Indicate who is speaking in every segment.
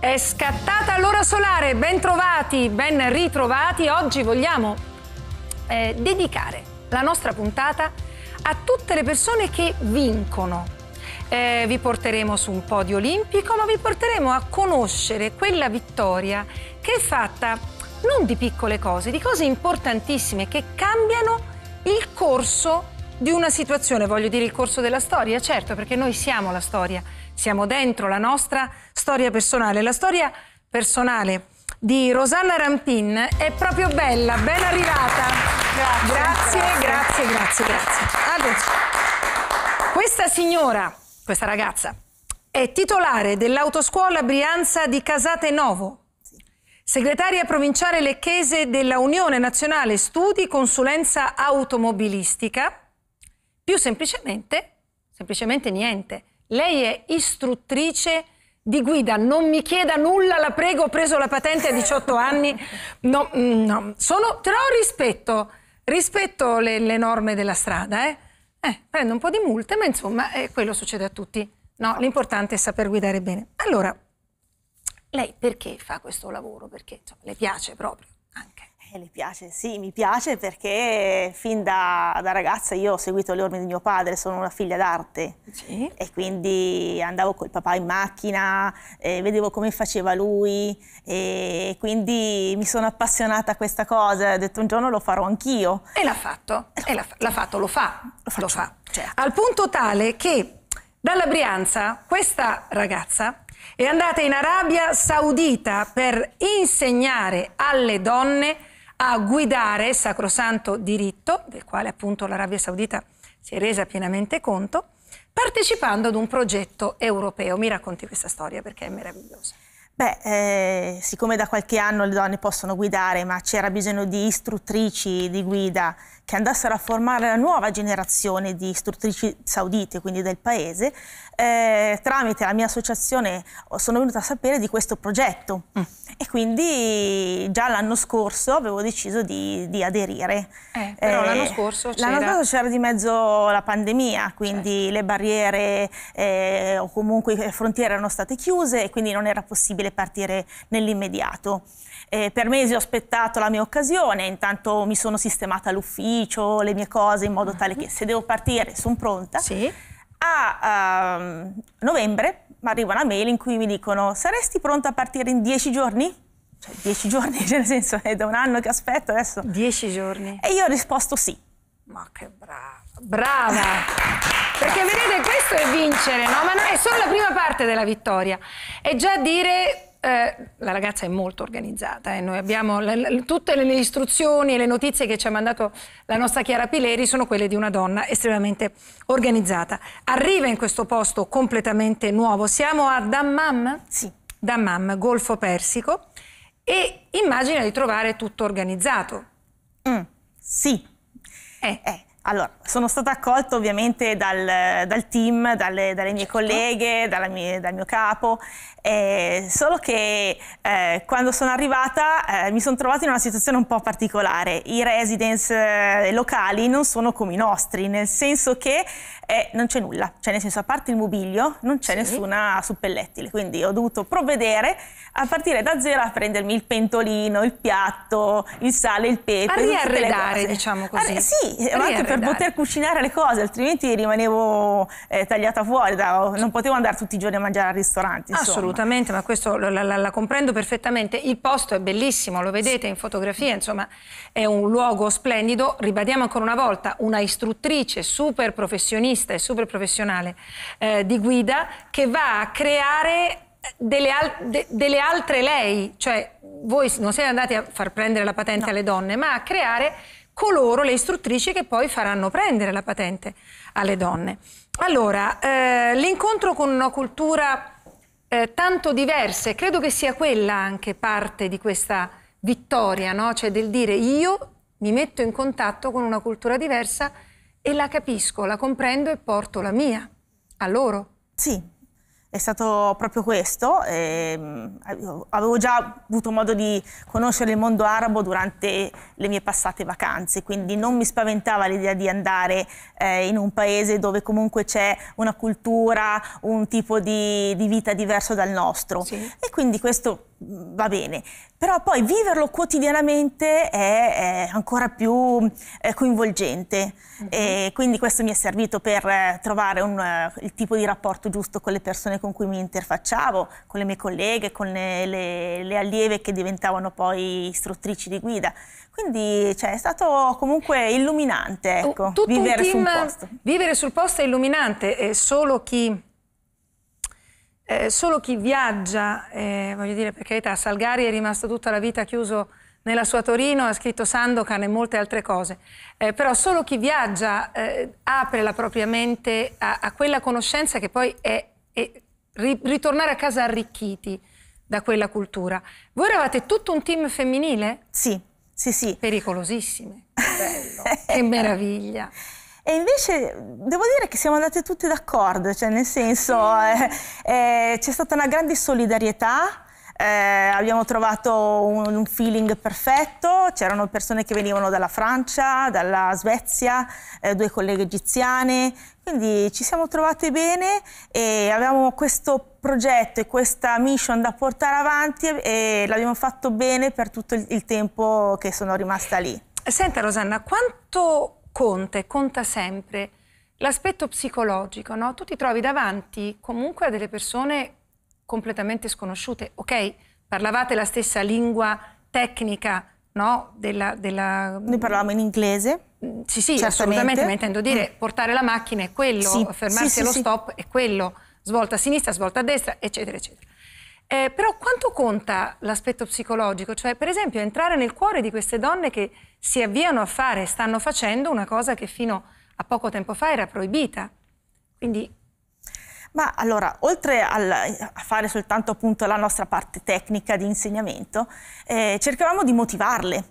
Speaker 1: È scattata l'ora solare, ben trovati, ben ritrovati. Oggi vogliamo eh, dedicare la nostra puntata a tutte le persone che vincono. Eh, vi porteremo su un podio olimpico, ma vi porteremo a conoscere quella vittoria che è fatta non di piccole cose, di cose importantissime che cambiano il corso di una situazione, voglio dire il corso della storia, certo, perché noi siamo la storia siamo dentro la nostra storia personale. La storia personale di Rosanna Rampin è proprio bella, ben arrivata. Grazie, grazie, grazie, grazie. grazie. Adesso, questa signora, questa ragazza, è titolare dell'autoscuola Brianza di Casate Novo, segretaria provinciale lecchese della Unione Nazionale Studi Consulenza Automobilistica, più semplicemente, semplicemente niente, lei è istruttrice di guida, non mi chieda nulla, la prego, ho preso la patente a 18 anni. No, mm, no. Sono, però rispetto, rispetto le, le, norme della strada, eh. Eh, prendo un po' di multe, ma insomma, eh, quello succede a tutti. No, l'importante è saper guidare bene. Allora,
Speaker 2: lei perché fa questo lavoro? Perché insomma, le piace proprio anche. Eh, le piace? Sì, mi piace perché fin da, da, ragazza io ho seguito le orme di mio padre, sono una figlia d'arte sì. e quindi andavo col papà in macchina, eh, vedevo come faceva lui e quindi mi sono appassionata a questa cosa, ho detto un giorno lo farò anch'io. E l'ha fatto, e l'ha, fatto, lo fa, lo, lo fa.
Speaker 1: Certo. Al punto tale che dalla Brianza questa ragazza è andata in Arabia Saudita per insegnare alle donne a guidare sacrosanto diritto, del quale appunto l'Arabia Saudita si è resa pienamente conto, partecipando ad un progetto europeo. Mi racconti questa storia perché è meravigliosa.
Speaker 2: Beh, eh, siccome da qualche anno le donne possono guidare, ma c'era bisogno di istruttrici di guida che andassero a formare la nuova generazione di istruttrici saudite, quindi del paese, eh, tramite la mia associazione sono venuta a sapere di questo progetto mm. e quindi già l'anno scorso avevo deciso di, di aderire. Eh, però eh, l'anno scorso c'era... L'anno scorso c'era di mezzo la pandemia, quindi certo. le barriere eh, o comunque le frontiere erano state chiuse e quindi non era possibile partire nell'immediato. Eh, per mesi ho aspettato la mia occasione, intanto mi sono sistemata l'ufficio, le mie cose in modo tale che mhm. se devo partire sono pronta. Sì. A um, novembre mi arriva una mail in cui mi dicono saresti pronta a partire in dieci giorni? Cioè dieci giorni, cioè, nel senso è da un anno che aspetto adesso. Dieci giorni? E io ho risposto sì.
Speaker 1: Ma che brava! Brava! Perché vedete questo è vincere, no? Ma non è solo la prima parte della vittoria, è già dire eh, la ragazza è molto organizzata e eh. noi abbiamo le, le, tutte le, le, istruzioni e le notizie che ci ha mandato la nostra Chiara Pileri sono quelle di una donna estremamente organizzata. Arriva in questo posto completamente nuovo, siamo a Dammam? Sì. Dammam, Golfo Persico e immagina di trovare tutto organizzato.
Speaker 2: Mm, sì. Eh. eh. Allora, sono stata accolta ovviamente dal, dal team, dalle, dalle, mie certo. colleghe, mia, dal mio capo, eh, solo che eh, quando sono arrivata eh, mi sono trovata in una situazione un po' particolare. I residence eh, locali non sono come i nostri, nel senso che eh, non c'è nulla, cioè nel senso a parte il mobilio non c'è sì. nessuna suppellettile, quindi ho dovuto provvedere a partire da zero a prendermi il pentolino, il piatto, il sale, il pepe. A riarredare diciamo così. Arre sì, anche per poter cucinare le cose, altrimenti rimanevo eh, tagliata fuori, da, non potevo andare tutti i giorni a mangiare al ristorante. Insomma. Assolutamente
Speaker 1: assolutamente, ma questo la, la, la, comprendo perfettamente. Il posto è bellissimo, lo vedete in fotografia, insomma è un luogo splendido. Ribadiamo ancora una volta, una istruttrice super professionista e super professionale eh, di guida che va a creare eh, delle, al de delle, altre lei, cioè voi non siete andati a far prendere la patente no. alle donne, ma a creare coloro, le istruttrici che poi faranno prendere la patente alle donne. Allora, eh, l'incontro con una cultura eh, tanto diverse, credo che sia quella anche parte di questa vittoria, no? cioè del dire io mi metto in contatto con una cultura diversa e la capisco, la comprendo e porto la mia a loro. Sì,
Speaker 2: è stato proprio questo. Ehm, avevo già avuto modo di conoscere il mondo arabo durante le mie passate vacanze, quindi non mi spaventava l'idea di andare eh, in un paese dove comunque c'è una cultura, un tipo di, di vita diverso dal nostro. Sì. E quindi questo va bene, però poi viverlo quotidianamente è, è ancora più è eh, coinvolgente mm-hmm. e mhm. quindi questo mi è servito per eh, trovare un, eh, il tipo di rapporto giusto con le persone con cui mi interfacciavo, con le mie colleghe, con le, le, le allieve che diventavano poi istruttrici di guida. Quindi cioè, è stato comunque illuminante ecco, Tutto vivere sul posto. Vivere sul
Speaker 1: posto è illuminante, è solo chi eh, solo chi viaggia, eh, voglio dire per carità, Salgari è rimasto tutta la vita chiuso nella sua Torino, ha scritto Sandokan e molte altre cose, eh, però solo chi viaggia eh, apre la propria mente a, a, quella conoscenza che poi è, è ri, ritornare a casa arricchiti da quella cultura. Voi eravate tutto un team femminile? Sì, sì, sì. Pericolosissime, che bello, che meraviglia.
Speaker 2: E invece devo dire che siamo andate tutte d'accordo, cioè nel senso eh, eh, c'è stata una grande solidarietà, eh, abbiamo trovato un, un feeling perfetto, c'erano persone che venivano dalla Francia, dalla Svezia, eh, due colleghe egiziane, quindi ci siamo trovate bene e avevamo questo progetto e questa mission da portare avanti e l'abbiamo fatto bene per tutto il, il tempo che sono rimasta lì. Senta Rosanna, quanto conta e conta sempre l'aspetto
Speaker 1: psicologico, no? Tu ti trovi davanti comunque a delle persone completamente sconosciute, ok? Parlavate la stessa lingua tecnica, no? Della, della... Noi parlavamo in inglese. Mm, sì, sì, assolutamente, ma intendo dire, mm. portare la macchina è quello, sì, fermarsi sì, allo sì, stop è quello, svolta a sinistra, svolta a destra, eccetera, eccetera. Eh, però quanto conta l'aspetto psicologico? Cioè, per esempio, entrare nel cuore di queste donne che si avviano a fare, stanno facendo una cosa che fino a poco tempo fa era proibita.
Speaker 2: Quindi ma allora, oltre al, a fare soltanto appunto la nostra parte tecnica di insegnamento, eh, cercavamo di motivarle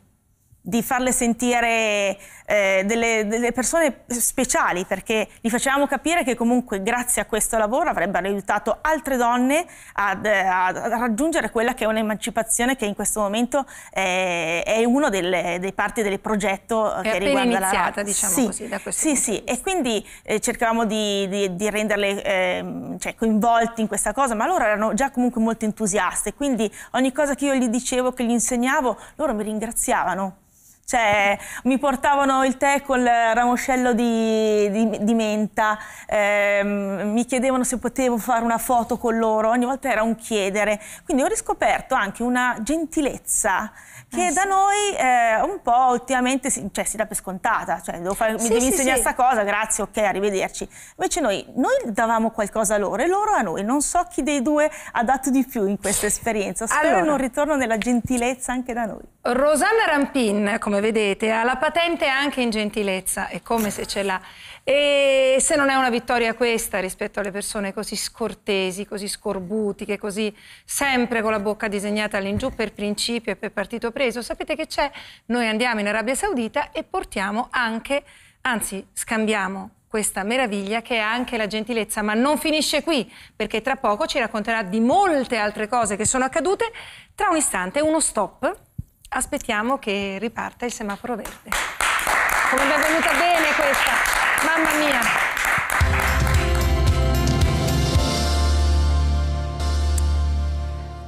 Speaker 2: di farle sentire eh, delle, delle, persone speciali perché gli facevamo capire che comunque grazie a questo lavoro avrebbero aiutato altre donne a, ad, ad raggiungere quella che è un'emancipazione che in questo momento eh, è uno delle, dei parti del progetto è che riguarda iniziata, la iniziata, diciamo sì, così, da questo Sì, sì, e quindi eh, cercavamo di, di, di renderle ehm, cioè, coinvolti in questa cosa, ma loro erano già comunque molto entusiaste, quindi ogni cosa che io gli dicevo, che gli insegnavo, loro mi ringraziavano. Cioè, mi portavano il tè col ramoscello di, di, di menta, eh, mi chiedevano se potevo fare una foto con loro, ogni volta era un chiedere. Quindi ho riscoperto anche una gentilezza eh, che eh, da sì. noi eh, un po' ultimamente si, cioè, si dà per scontata, cioè devo fare, sì, mi devi sì, insegnare questa cosa, grazie, ok, arrivederci. Invece noi, noi, davamo qualcosa a loro e loro a noi, non so chi dei due ha dato di più in questa esperienza, spero allora, in un ritorno nella gentilezza anche da noi. Rosanna
Speaker 1: Rampin, come vedete, ha la patente anche in gentilezza, è come se ce l'ha. E se non è una vittoria questa rispetto alle persone così scortesi, così scorbutiche, così sempre con la bocca disegnata all'ingiù per principio e per partito preso, sapete che c'è? Noi andiamo in Arabia Saudita e portiamo anche, anzi scambiamo questa meraviglia che è anche la gentilezza, ma non finisce qui, perché tra poco ci racconterà di molte altre cose che sono accadute. Tra un istante, uno stop, aspettiamo che riparta il semaforo verde. Come è venuta bene questa? mamma mia.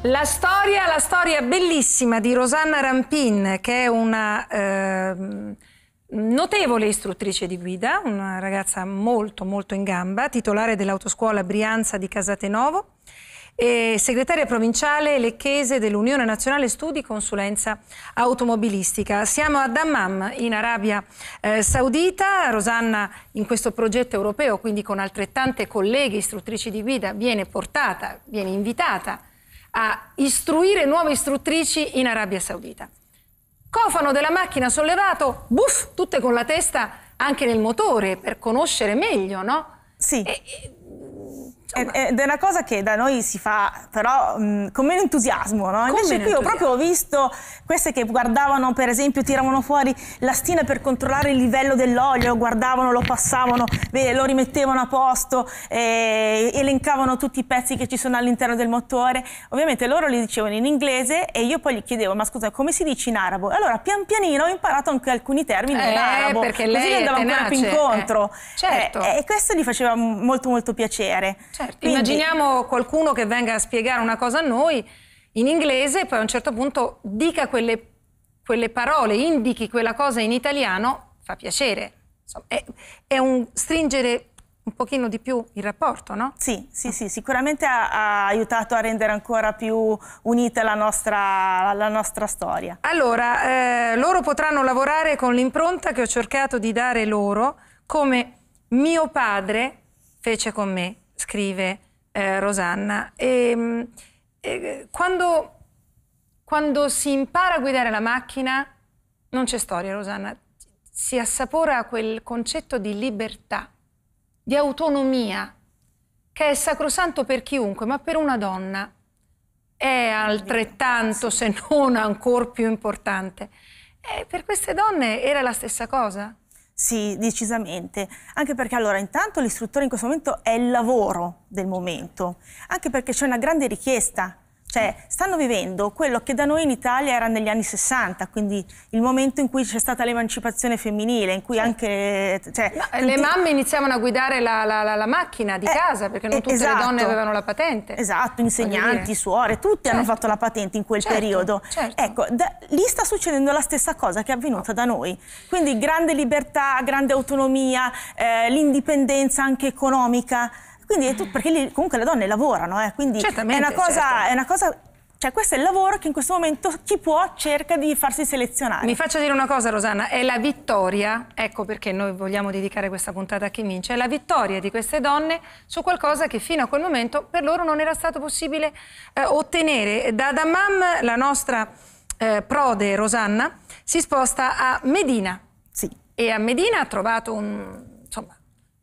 Speaker 1: La storia, la storia bellissima di Rosanna Rampin, che è una eh, notevole istruttrice di guida, una ragazza molto molto in gamba, titolare dell'autoscuola Brianza di Casatenovo e segretaria provinciale lecchese dell'Unione Nazionale Studi Consulenza Automobilistica. Siamo a Dammam in Arabia eh, Saudita, Rosanna in questo progetto europeo, quindi con altrettante colleghe istruttrici di guida, viene portata, viene invitata a istruire nuove istruttrici in Arabia Saudita. Cofano della macchina sollevato, buff, tutte con la testa anche nel motore per conoscere meglio, no?
Speaker 2: Sì. E, ed è una cosa che da noi si fa però mh, con meno entusiasmo, no? Invece qui entusiasmo. ho proprio visto queste che guardavano, per esempio, tiravano fuori la stina per controllare il livello dell'olio, guardavano, lo passavano, lo rimettevano a posto, eh, elencavano tutti i pezzi che ci sono all'interno del motore. Ovviamente loro li dicevano in inglese e io poi gli chiedevo, ma scusa, come si dice in arabo? Allora, pian pianino ho imparato anche alcuni termini eh, in arabo, perché lei così ancora più incontro. Eh, certo. eh, e questo gli faceva molto molto piacere. Certo. Certo, Quindi... immaginiamo qualcuno che venga a spiegare una cosa a
Speaker 1: noi in inglese e poi a un certo punto dica quelle, quelle parole, indichi quella cosa in italiano, fa piacere. Insomma, è, è un stringere
Speaker 2: un pochino di più il rapporto, no? Sì, sì, sì sicuramente ha, ha, aiutato a rendere ancora più unita la nostra, la nostra storia.
Speaker 1: Allora, eh, loro potranno lavorare con l'impronta che ho cercato di dare loro, come mio padre fece con me scrive eh, Rosanna. E, ehm, eh, quando, quando si impara a guidare la macchina, non c'è storia, Rosanna, si assapora quel concetto di libertà, di autonomia, che è sacrosanto per chiunque, ma per una donna è altrettanto, se non ancora più importante. E eh, per queste donne era la stessa cosa.
Speaker 2: Sì, decisamente. Anche perché allora intanto l'istruttore in questo momento è il lavoro del momento, anche perché c'è una grande richiesta cioè, stanno vivendo quello che da noi in Italia era negli anni 60, quindi il momento in cui c'è stata l'emancipazione femminile, in cui sì. anche... Cioè, Ma, le mamme iniziavano a guidare la, la, la, la macchina di eh, casa, perché non eh, tutte esatto. le donne avevano la patente. Esatto, insegnanti, suore, tutti certo. hanno fatto la patente in quel certo, periodo. Certo. Ecco, da, lì sta succedendo la stessa cosa che è avvenuta da noi. Quindi grande libertà, grande autonomia, eh, l'indipendenza anche economica. Quindi è tutto, eh. perché lì, comunque le donne lavorano, eh, quindi è una cosa, certo. è una cosa cioè questo è il lavoro che in questo momento chi può cerca di farsi selezionare. Mi faccio dire una cosa Rosanna, è la
Speaker 1: vittoria, ecco perché noi vogliamo dedicare questa puntata a chi vince, è la vittoria di queste donne su qualcosa che fino a quel momento per loro non era stato possibile eh, ottenere. Da Dammam la nostra eh, prode Rosanna si sposta a Medina. Sì. E a Medina ha trovato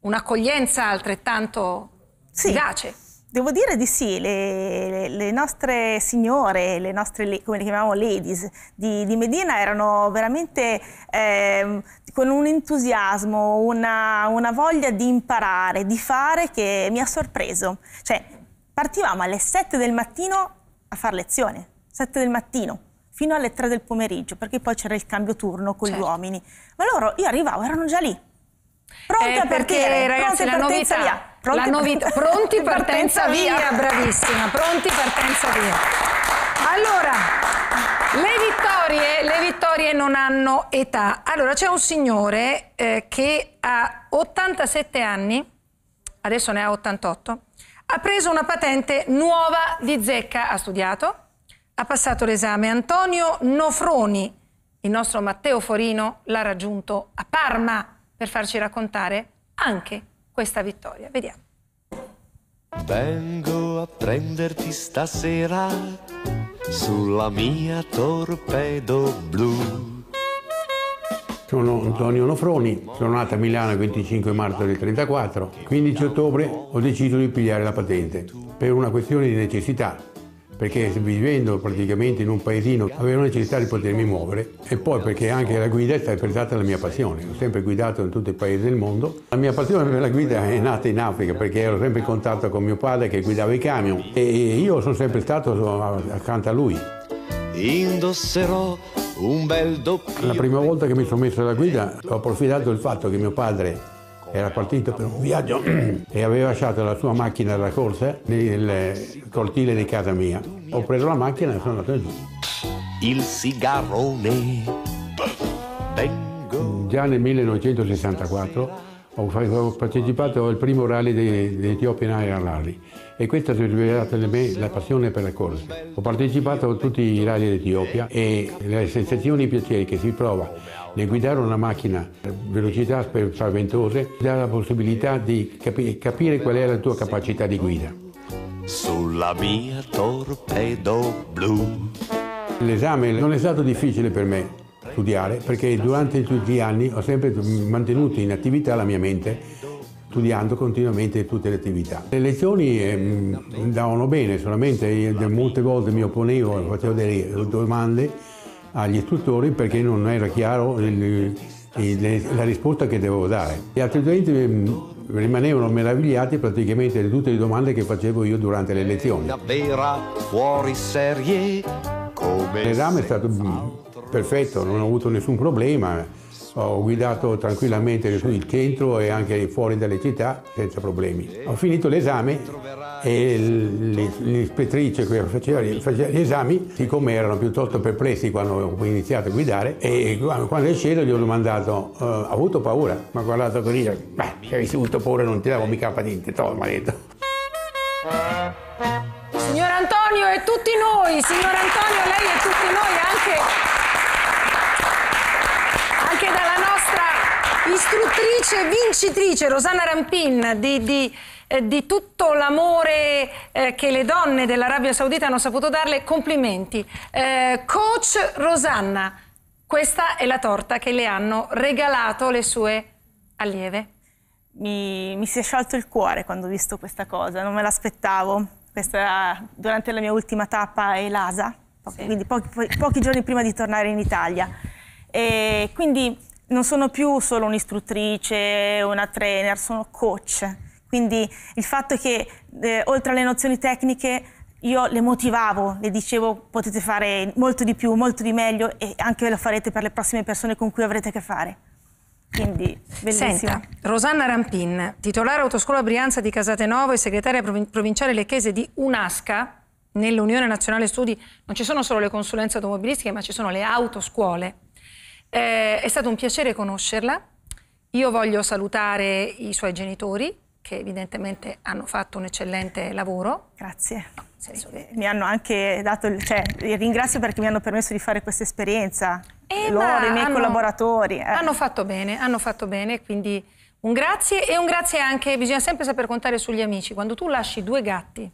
Speaker 1: un'accoglienza altrettanto sì. Vivace.
Speaker 2: Devo dire di sì, le, le, le, nostre signore, le nostre, come le chiamavamo, ladies di, di Medina erano veramente eh, con un entusiasmo, una, una, voglia di imparare, di fare che mi ha sorpreso. Cioè, partivamo alle 7 del mattino a fare lezione, 7 del mattino, fino alle 3 del pomeriggio, perché poi c'era il cambio turno con certo. gli uomini. Ma loro, io arrivavo, erano già lì, pronte eh, a partire, perché, ragazzi, pronte a partenza novità. via. Pronti, novità, pronti partenza, partenza via. via, bravissima, pronti partenza via.
Speaker 1: Allora, le vittorie, le vittorie non hanno età. Allora, c'è un signore eh, che a 87 anni, adesso ne ha 88, ha preso una patente nuova di zecca, ha studiato, ha passato l'esame. Antonio Nofroni, il nostro Matteo Forino, l'ha raggiunto a Parma per farci raccontare anche questa vittoria. Vediamo.
Speaker 3: Vengo a prenderti stasera
Speaker 4: sulla mia torpedo blu. Sono Antonio Nofroni, sono nato a Milano il 25 marzo del 1934. 15 ottobre ho deciso di pigliare la patente per una questione di necessità perché vivendo praticamente in un paesino avevo necessità di potermi muovere e poi perché anche la guida è sempre stata la mia passione, ho sempre guidato in tutti i paesi del mondo. La mia passione per la guida è nata in Africa perché ero sempre in contatto con mio padre che guidava i camion e io sono sempre stato accanto a lui. Indosserò un bel doppio. La prima volta che mi sono messo alla guida ho approfittato del fatto che mio padre era partito per un viaggio e aveva lasciato la sua macchina da corsa nel cortile di casa mia. Ho preso la macchina e sono andato giù.
Speaker 3: Il sigarrone.
Speaker 4: Vengo. Già nel 1964 ho partecipato al primo rally di, di Ethiopian Iron Rally e questa si è rivelata in me la passione per la corsa. Ho partecipato a tutti i rally d'Etiopia e le sensazioni e i piaceri che si prova nel guidare una macchina a velocità spaventose ti dà la possibilità di capi capire qual è la tua capacità di guida. Sulla mia torpedo blu. L'esame non è stato difficile per me studiare perché durante tutti gli anni ho sempre mantenuto in attività la mia mente studiando continuamente tutte le attività. Le lezioni eh, davano bene, solamente molte volte mi opponevo, facevo delle domande agli istruttori perché non era chiaro il, il, la risposta che dovevo dare. Gli altri studenti mm, rimanevano meravigliati praticamente di tutte le domande che facevo io durante le lezioni. L'esame è stato mm, perfetto, non ho avuto nessun problema ho guidato tranquillamente il centro e anche fuori dalle città senza problemi. Ho finito l'esame e l'ispettrice che faceva, gli esami, siccome erano piuttosto perplessi quando ho iniziato a guidare, e quando è sceso gli ho domandato, eh, ha avuto paura? Mi ha guardato così, beh, se avessi avuto paura non ti davo mica la patente, to, maledetto.
Speaker 1: Signor Antonio e tutti noi, signor Antonio, lei e tutti noi anche Istruttrice vincitrice Rosanna Rampin di, di, eh, di tutto l'amore eh, che le donne dell'Arabia Saudita hanno saputo darle, complimenti. Eh, coach Rosanna, questa è la torta
Speaker 2: che le hanno regalato le sue allieve. Mi, mi si è sciolto il cuore quando ho visto questa cosa, non me l'aspettavo. Questa era durante la mia ultima tappa a Elasa, sì. quindi pochi, pochi giorni prima di tornare in Italia. E quindi non sono più solo un'istruttrice, una trainer, sono coach. Quindi il fatto che eh, oltre alle nozioni tecniche io le motivavo, le dicevo potete fare molto di più, molto di meglio e anche ve lo farete per le prossime persone con cui avrete a che fare. Quindi, bellissimo. Senta,
Speaker 1: Rosanna Rampin, titolare Autoscuola Brianza di Casatenova e segretaria provin provinciale lecchese di UNASCA, nell'Unione Nazionale Studi non ci sono solo le consulenze automobilistiche, ma ci sono le autoscuole. Eh, è stato un piacere conoscerla. Io voglio salutare i suoi genitori, che
Speaker 2: evidentemente hanno fatto un eccellente lavoro. Grazie. Eh, no, Mi hanno anche dato, il, cioè, ringrazio perché mi hanno permesso di fare questa esperienza. Eh, Loro, i miei hanno, collaboratori. Eh. Hanno fatto bene, hanno fatto bene, quindi un grazie e un grazie anche, bisogna sempre
Speaker 1: saper contare sugli amici. Quando tu lasci due gatti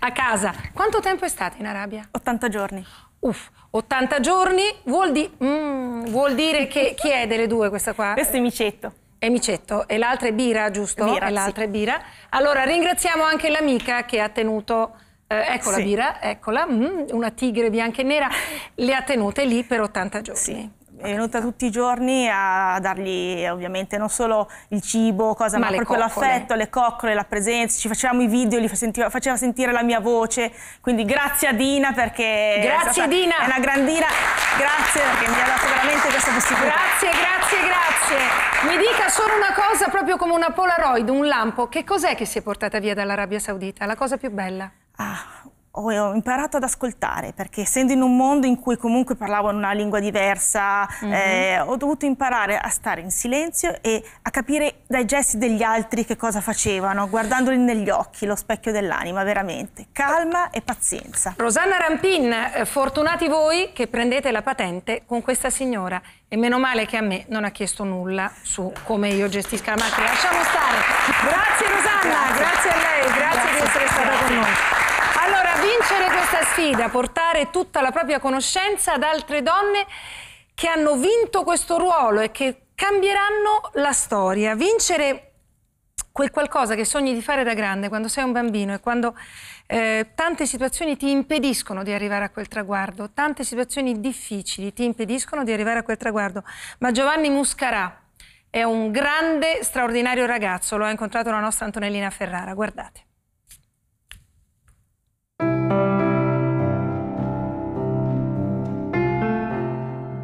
Speaker 1: a casa, quanto tempo è stato in Arabia? 80 giorni. Uff, 80 giorni vuol, di, mm, vuol dire che chi è delle due questa qua? Questo è Micetto. È Micetto e l'altra è Bira, giusto? Bira, e l'altra sì. è Bira. Allora ringraziamo anche l'amica che ha tenuto... Eh, eccola sì. Bira, eccola, mm, una tigre bianca e nera, le ha tenute lì per 80 giorni. Sì
Speaker 2: è venuta tutti i giorni a dargli ovviamente non solo il cibo, cosa, ma, ma proprio l'affetto, le coccole, la presenza, ci facevamo i video, li sentiva, faceva sentire la mia voce, quindi grazie a Dina perché grazie è, stata, Dina. è una grandina, grazie perché mi ha dato veramente questa possibilità. Grazie, grazie, grazie. Mi dica solo una cosa proprio come una Polaroid,
Speaker 1: un lampo, che cos'è che si è portata via dall'Arabia Saudita? La cosa più bella? Ah
Speaker 2: ho imparato ad ascoltare perché essendo in un mondo in cui comunque parlavano una lingua diversa mm -hmm. eh, ho dovuto imparare a stare in silenzio e a capire dai gesti degli altri che cosa facevano guardandoli negli occhi lo specchio dell'anima veramente calma e pazienza Rosanna Rampin eh, fortunati voi che prendete la patente con questa signora
Speaker 1: e meno male che a me non ha chiesto nulla su come io gestisca la macchina lasciamo stare grazie Rosanna grazie, grazie a lei grazie, grazie di essere stata con noi allora, vincere questa sfida, portare tutta la propria conoscenza ad altre donne che hanno vinto questo ruolo e che cambieranno la storia. Vincere quel qualcosa che sogni di fare da grande quando sei un bambino e quando eh, tante situazioni ti impediscono di arrivare a quel traguardo, tante situazioni difficili ti impediscono di arrivare a quel traguardo. Ma Giovanni Muscarà è un grande, straordinario ragazzo, lo ha incontrato la nostra Antonellina Ferrara, guardate.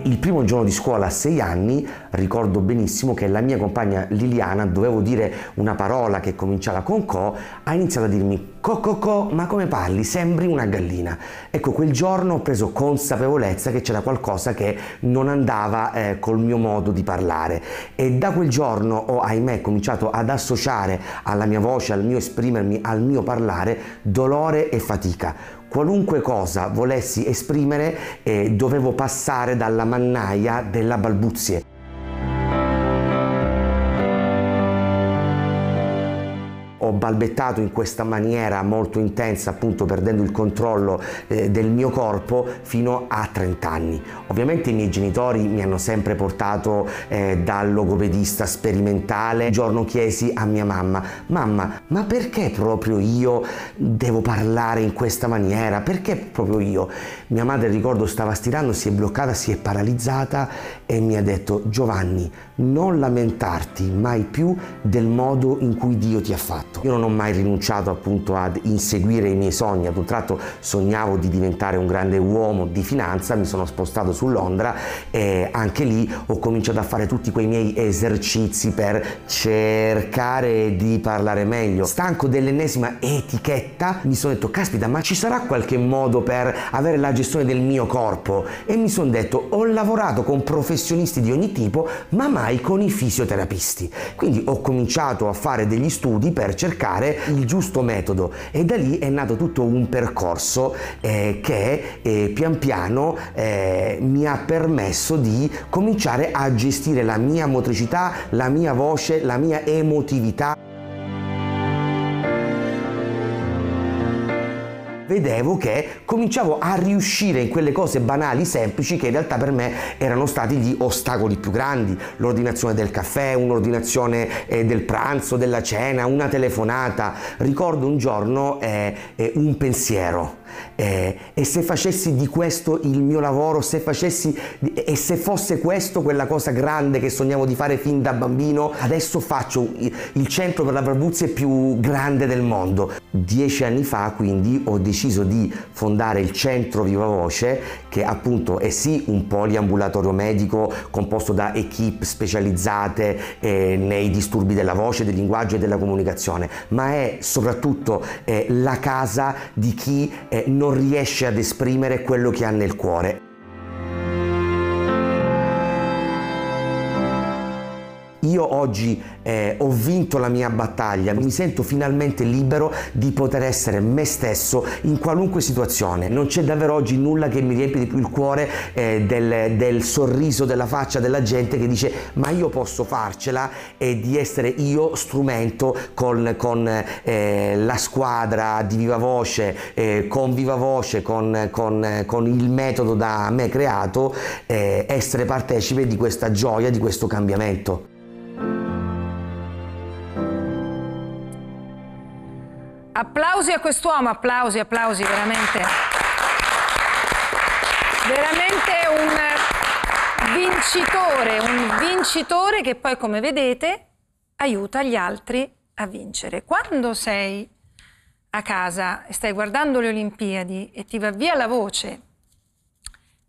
Speaker 3: Il primo giorno di scuola a sei anni ricordo benissimo che la mia compagna Liliana, dovevo dire una parola che cominciava con co, ha iniziato a dirmi co co co, ma come parli? Sembri una gallina. Ecco, quel giorno ho preso consapevolezza che c'era qualcosa che non andava eh, col mio modo di parlare e da quel giorno ho ahimè cominciato ad associare alla mia voce, al mio esprimermi, al mio parlare dolore e fatica qualunque cosa volessi esprimere eh, dovevo passare dalla mannaia della balbuzie. balbettato in questa maniera molto intensa, appunto perdendo il controllo eh, del mio corpo fino a 30 anni. Ovviamente i miei genitori mi hanno sempre portato eh, dal logopedista sperimentale. Un giorno chiesi a mia mamma, mamma, ma perché proprio io devo parlare in questa maniera? Perché proprio io? Mia madre, ricordo, stava stirando, si è bloccata, si è paralizzata e mi ha detto Giovanni, non lamentarti mai più del modo in cui Dio ti ha fatto. Io non ho mai rinunciato appunto ad inseguire i miei sogni, ad un tratto sognavo di diventare un grande uomo di finanza, mi sono spostato su Londra e anche lì ho cominciato a fare tutti quei miei esercizi per cercare di parlare meglio. Stanco dell'ennesima etichetta, mi sono detto caspita, ma ci sarà qualche modo per avere la gestione del mio corpo? E mi sono detto ho lavorato con professionisti professionisti di ogni tipo, ma mai con i fisioterapisti. Quindi ho cominciato a fare degli studi per cercare il giusto metodo e da lì è nato tutto un percorso eh, che eh, pian piano eh, mi ha permesso di cominciare a gestire la mia motricità, la mia voce, la mia emotività. vedevo che cominciavo a riuscire in quelle cose banali, semplici, che in realtà per me erano stati gli ostacoli più grandi, l'ordinazione del caffè, un'ordinazione eh, del pranzo, della cena, una telefonata. Ricordo un giorno eh, eh, un pensiero eh, e se facessi di questo il mio lavoro, se facessi e se fosse questo quella cosa grande che sognavo di fare fin da bambino, adesso faccio il centro per la barbuzia più grande del mondo. Dieci anni fa quindi ho deciso di fondare il centro Viva Voce che appunto è sì un poliambulatorio medico composto da equip specializzate eh, nei disturbi della voce, del linguaggio e della comunicazione, ma è soprattutto eh, la casa di chi è. Eh, non riesce ad esprimere quello che ha nel cuore. io oggi eh, ho vinto la mia battaglia, mi sento finalmente libero di poter essere me stesso in qualunque situazione. Non c'è davvero oggi nulla che mi riempie di più il cuore eh, del, del sorriso della faccia della gente che dice ma io posso farcela e di essere io strumento con, con eh, la squadra di viva voce, eh, con viva voce, con, con, con, il metodo da me creato, eh, essere partecipe di questa gioia, di questo cambiamento.
Speaker 1: Applausi a quest'uomo, applausi, applausi, veramente. Veramente un vincitore, un vincitore che poi, come vedete, aiuta gli altri a vincere. Quando sei a casa e stai guardando le Olimpiadi e ti va via la voce,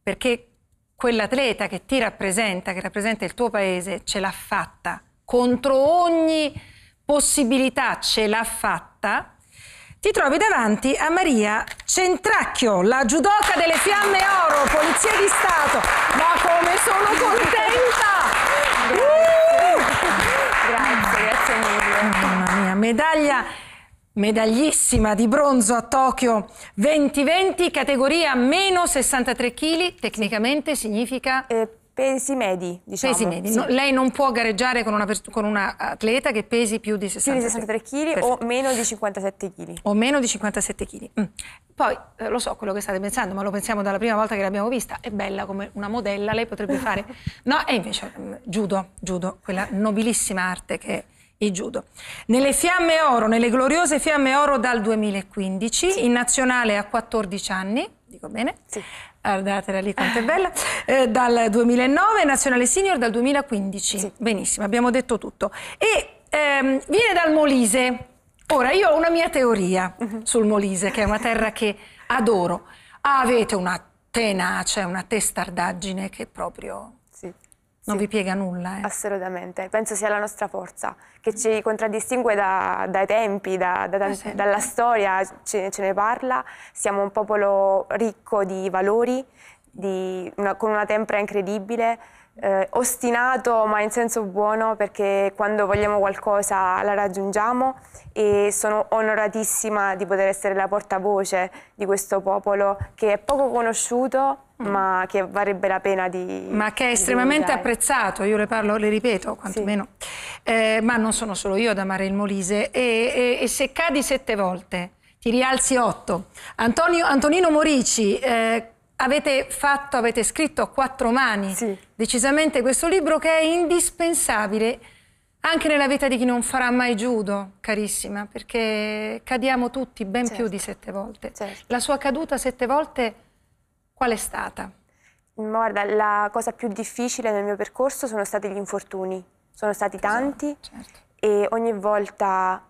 Speaker 1: perché quell'atleta che ti rappresenta, che rappresenta il tuo paese, ce l'ha fatta contro ogni possibilità, ce l'ha fatta, ti trovi davanti a Maria Centracchio, la giudoca delle Fiamme Oro, Polizia di Stato. Ma come sono contenta! Grazie, uh! grazie, grazie mille. Mamma mia, medaglia medaglissima di bronzo a Tokyo 2020, categoria meno 63 kg, tecnicamente significa... Eh Pesi medi, diciamo. Pesi medi. Sì. No, lei non può gareggiare con una, con una, atleta che pesi più di 63, kg o meno di 57 kg. O meno di 57 kg. Mm. Poi, eh, lo so quello che state pensando, ma lo pensiamo dalla prima volta che l'abbiamo vista. È bella come una modella, lei potrebbe fare... No, e invece mm, judo, judo, quella nobilissima arte che è il judo. Nelle fiamme oro, nelle gloriose fiamme oro dal 2015, sì. in nazionale a 14 anni, dico bene, sì. Guardatela lì quanto è bella, eh, dal 2009, Nazionale Senior dal 2015, sì. benissimo, abbiamo detto tutto. E ehm, viene dal Molise, ora io ho una mia teoria uh mhm. -huh. sul Molise, che è una terra che adoro. Avete una tenacia, una testardaggine che proprio non vi piega nulla. Eh. Assolutamente, penso sia la nostra forza, che ci contraddistingue
Speaker 5: da, dai tempi, da, da, eh dalla storia, ce, ce, ne parla. Siamo un popolo ricco di valori, di una, con una tempra incredibile, eh, ostinato ma in senso buono perché quando vogliamo qualcosa la raggiungiamo e sono onoratissima di poter essere la portavoce di questo popolo che è poco conosciuto mm. ma che varrebbe la pena di... Ma che è estremamente
Speaker 1: apprezzato, io le parlo, le ripeto, quantomeno. Sì. Eh, ma non sono solo io ad amare il Molise e, e, e se cadi sette volte ti rialzi otto. Antonio, Antonino Morici, eh, avete fatto, avete scritto a quattro mani sì. decisamente questo libro che è indispensabile anche nella vita di chi non farà mai judo, carissima, perché cadiamo tutti ben certo. più di certo. sette volte. Certo. La sua caduta sette volte qual è stata? Guarda, la cosa più difficile
Speaker 5: nel mio percorso sono stati gli infortuni. Sono stati esatto, tanti certo. e ogni volta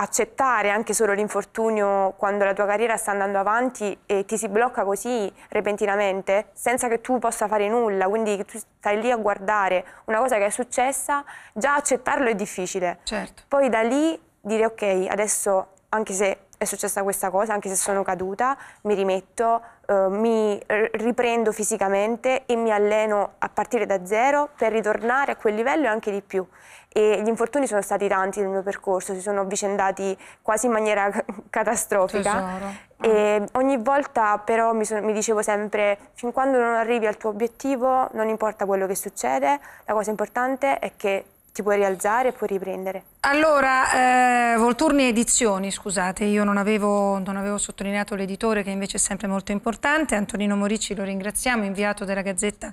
Speaker 5: accettare anche solo l'infortunio quando la tua carriera sta andando avanti e ti si blocca così repentinamente senza che tu possa fare nulla, quindi tu stai lì a guardare una cosa che è successa, già accettarlo è difficile. Certo. Poi da lì dire ok, adesso anche se è successa questa cosa, anche se sono caduta, mi rimetto, eh, mi riprendo fisicamente e mi alleno a partire da zero per ritornare a quel livello e anche di più e gli infortuni sono stati tanti nel mio percorso, si sono avvicendati quasi in maniera catastrofica. E ogni volta però mi, so, mi, dicevo sempre fin quando non arrivi al tuo obiettivo non importa quello che succede, la cosa importante è che ti puoi rialzare e puoi riprendere.
Speaker 1: Allora, eh, Volturni Edizioni, scusate, io non avevo, non avevo sottolineato l'editore che invece è sempre molto importante, Antonino Morici lo ringraziamo, inviato della Gazzetta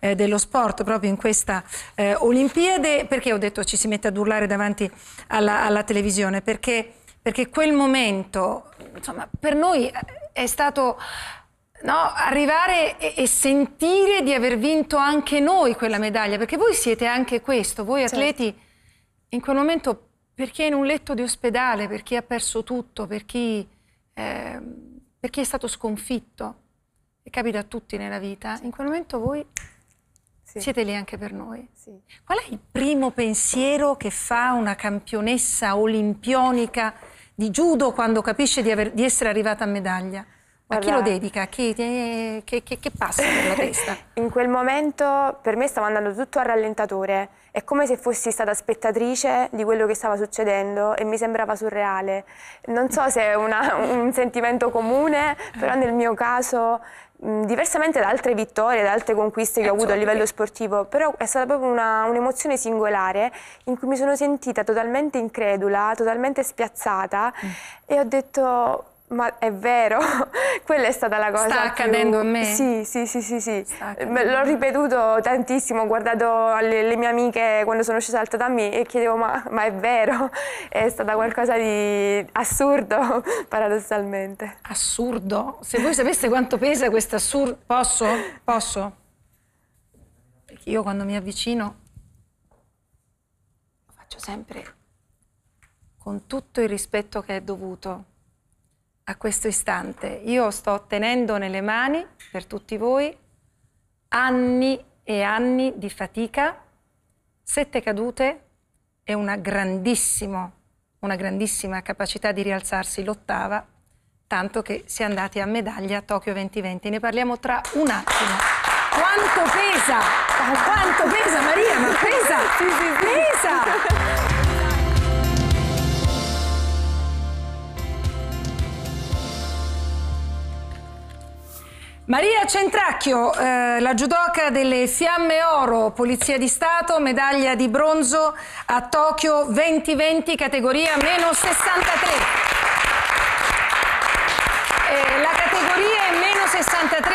Speaker 1: eh, dello Sport proprio in questa eh, Olimpiade, perché ho detto ci si mette ad urlare davanti alla, alla televisione, perché, perché quel momento, insomma, per noi è stato no, arrivare e, e, sentire di aver vinto anche noi quella medaglia, perché voi siete anche questo, voi certo. atleti in quel momento per chi è in un letto di ospedale, per chi ha perso tutto, per chi, eh, per chi è stato sconfitto, e capita a tutti nella vita, certo. in quel momento voi sì. siete lì anche per noi. Sì. Qual è il primo pensiero che fa una campionessa olimpionica di judo quando capisce di, aver, di essere arrivata a medaglia? Guarda, a chi lo dedica? Che, che, che, che passa nella testa?
Speaker 5: In quel momento per me stava andando tutto a rallentatore. È come se fossi stata spettatrice di quello che stava succedendo e mi sembrava surreale. Non so se è una, un sentimento comune, però nel mio caso, mh, diversamente da altre vittorie, da altre conquiste che ho eh, avuto a certo. livello sportivo, però è stata proprio un'emozione un singolare in cui mi sono sentita totalmente incredula, totalmente spiazzata mm. e ho detto ma è vero, quella è stata la cosa Sta accadendo più... a me? Sì, sì, sì, sì, sì. L'ho ripetuto tantissimo, ho guardato alle, le mie amiche quando sono scesa al tatami e chiedevo ma, ma, è vero? È
Speaker 1: stato qualcosa di assurdo, paradossalmente. Assurdo? Se voi sapeste quanto pesa questo assurdo... Posso? Posso? Perché io quando mi avvicino lo faccio sempre con tutto il rispetto che è dovuto a questo istante. Io sto tenendo nelle mani, per tutti voi, anni e anni di fatica, sette cadute e una, una grandissima capacità di rialzarsi l'ottava, tanto che si è andati a medaglia a Tokyo 2020. Ne parliamo tra un attimo quanto pesa, ah, quanto
Speaker 4: pesa Maria, ma pesa, pesa.
Speaker 1: Maria Centracchio, eh, la judoka delle Fiamme Oro, Polizia di Stato, medaglia di bronzo a Tokyo 2020, categoria meno 63.